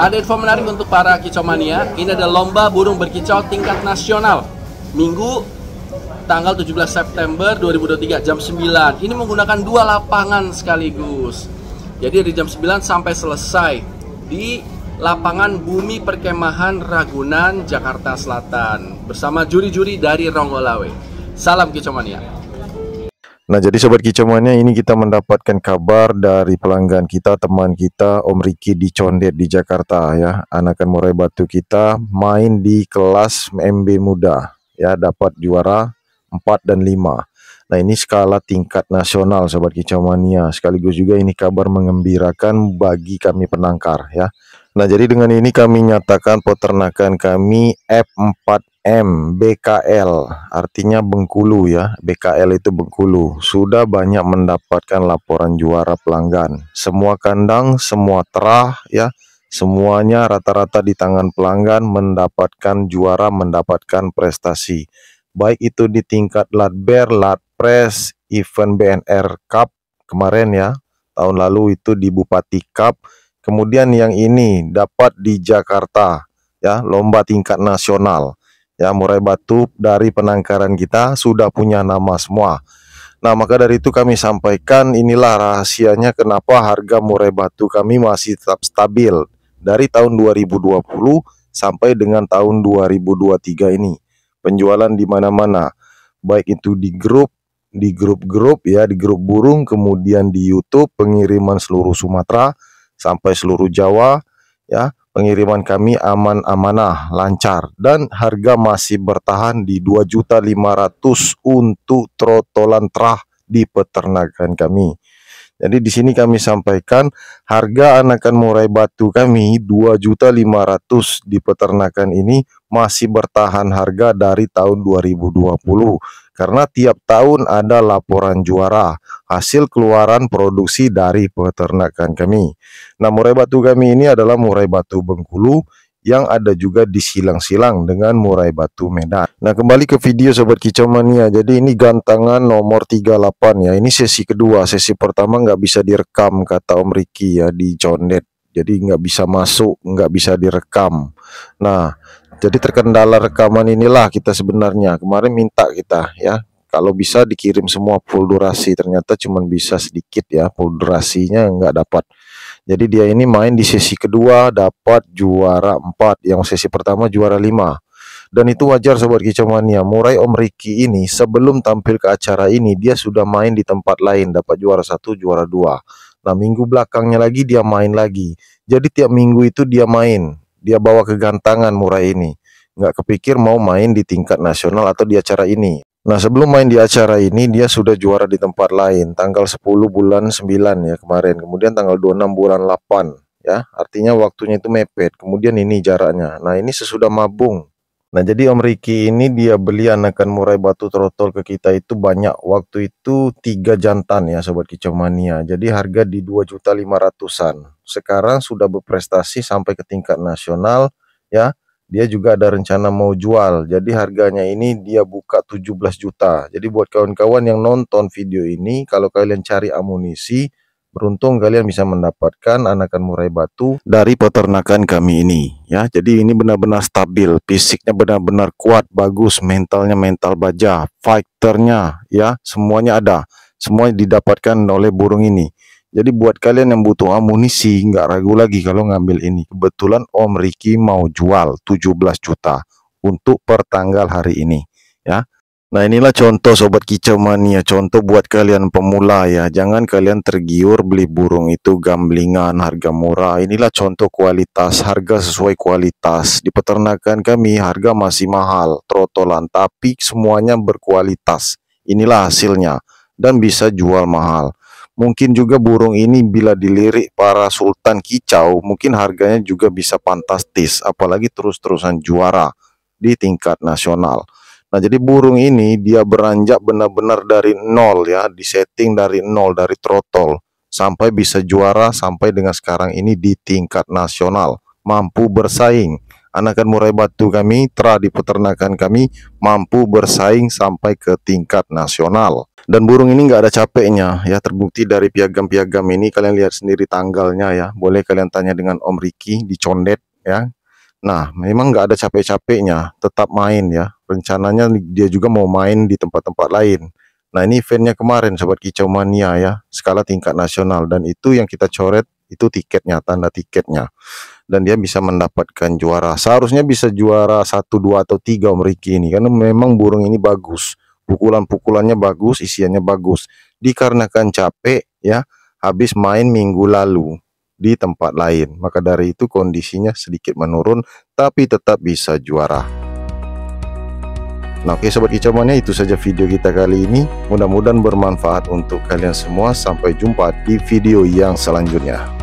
Ada info menarik untuk para kicomania. Ini ada lomba burung berkicau tingkat nasional. Minggu tanggal 17 September 2023 jam 9. Ini menggunakan dua lapangan sekaligus. Jadi dari jam 9 sampai selesai di lapangan Bumi Perkemahan Ragunan, Jakarta Selatan bersama juri-juri dari Ronggolawe. Salam Kicomania. Nah, jadi sobat kicemannya ini kita mendapatkan kabar dari pelanggan kita, teman kita Om Riki di Condet di Jakarta ya. Anakan Murai Batu kita main di kelas MB muda ya dapat juara 4 dan 5. Nah ini skala tingkat nasional Sobat Kicau Mania Sekaligus juga ini kabar mengembirakan bagi kami penangkar ya Nah jadi dengan ini kami nyatakan peternakan kami F4M BKL Artinya Bengkulu ya BKL itu Bengkulu Sudah banyak mendapatkan laporan juara pelanggan Semua kandang, semua terah ya Semuanya rata-rata di tangan pelanggan mendapatkan juara, mendapatkan prestasi baik itu di tingkat latber, lat Pres event BNR Cup kemarin ya tahun lalu itu di Bupati Cup kemudian yang ini dapat di Jakarta ya lomba tingkat nasional ya Murai Batu dari penangkaran kita sudah punya nama semua Nah maka dari itu kami sampaikan inilah rahasianya kenapa harga Murai Batu kami masih tetap stabil dari tahun 2020 sampai dengan tahun 2023 ini penjualan di mana-mana baik itu di grup di grup-grup ya, di grup burung, kemudian di YouTube pengiriman seluruh Sumatera sampai seluruh Jawa ya. Pengiriman kami aman amanah, lancar dan harga masih bertahan di 2.500 untuk trotolan terah di peternakan kami. Jadi di sini kami sampaikan harga anakan murai batu kami 2.500 di peternakan ini masih bertahan harga dari tahun 2020 karena tiap tahun ada laporan juara hasil keluaran produksi dari peternakan kami. Nah, murai batu kami ini adalah murai batu Bengkulu yang ada juga di silang-silang dengan murai batu medan. Nah kembali ke video sobat kicau Jadi ini gantangan nomor 38 ya. Ini sesi kedua. Sesi pertama nggak bisa direkam kata Om Riki ya di Condet. Jadi nggak bisa masuk, nggak bisa direkam. Nah jadi terkendala rekaman inilah kita sebenarnya kemarin minta kita ya kalau bisa dikirim semua full durasi ternyata cuma bisa sedikit ya full durasinya nggak dapat jadi dia ini main di sesi kedua dapat juara 4, yang sesi pertama juara 5. Dan itu wajar sobat kicomania. Murai Om Riki ini sebelum tampil ke acara ini dia sudah main di tempat lain dapat juara satu, juara dua. Nah, minggu belakangnya lagi dia main lagi. Jadi tiap minggu itu dia main, dia bawa kegantangan Murai ini. Nggak kepikir mau main di tingkat nasional atau di acara ini. Nah sebelum main di acara ini dia sudah juara di tempat lain tanggal 10 bulan 9 ya kemarin kemudian tanggal 26 bulan 8 ya artinya waktunya itu mepet kemudian ini jaraknya nah ini sesudah mabung nah jadi Om Riki ini dia beli anakan murai batu trotol ke kita itu banyak waktu itu tiga jantan ya Sobat Kicau Mania jadi harga di juta 2.500an sekarang sudah berprestasi sampai ke tingkat nasional ya dia juga ada rencana mau jual. Jadi harganya ini dia buka 17 juta. Jadi buat kawan-kawan yang nonton video ini, kalau kalian cari amunisi, beruntung kalian bisa mendapatkan anakan murai batu dari peternakan kami ini. Ya, jadi ini benar-benar stabil, fisiknya benar-benar kuat, bagus, mentalnya mental baja, fighternya, ya, semuanya ada. Semua didapatkan oleh burung ini. Jadi buat kalian yang butuh amunisi, nggak ragu lagi kalau ngambil ini. Kebetulan Om Riki mau jual 17 juta untuk pertanggal hari ini, ya. Nah inilah contoh sobat kicau mania, contoh buat kalian pemula ya. Jangan kalian tergiur beli burung itu gamblingan harga murah. Inilah contoh kualitas, harga sesuai kualitas. Di peternakan kami harga masih mahal, trotolan, tapi semuanya berkualitas. Inilah hasilnya dan bisa jual mahal. Mungkin juga burung ini bila dilirik para sultan kicau, mungkin harganya juga bisa fantastis, apalagi terus-terusan juara di tingkat nasional. Nah, jadi burung ini dia beranjak benar-benar dari nol ya, di setting dari nol dari trotol sampai bisa juara sampai dengan sekarang ini di tingkat nasional, mampu bersaing. Anakan murai batu kami, tra di peternakan kami mampu bersaing sampai ke tingkat nasional dan burung ini nggak ada capeknya ya terbukti dari piagam-piagam ini kalian lihat sendiri tanggalnya ya boleh kalian tanya dengan Om Riki di Condet ya Nah memang nggak ada capek-capeknya tetap main ya rencananya dia juga mau main di tempat-tempat lain Nah ini eventnya kemarin Sobat Kicau Mania ya skala tingkat nasional dan itu yang kita coret itu tiketnya tanda tiketnya dan dia bisa mendapatkan juara seharusnya bisa juara satu dua atau tiga Om Riki ini karena memang burung ini bagus pukulan-pukulannya bagus, isiannya bagus. Dikarenakan capek ya, habis main minggu lalu di tempat lain. Maka dari itu kondisinya sedikit menurun tapi tetap bisa juara. Nah, oke okay, sobat kicauannya itu saja video kita kali ini. Mudah-mudahan bermanfaat untuk kalian semua. Sampai jumpa di video yang selanjutnya.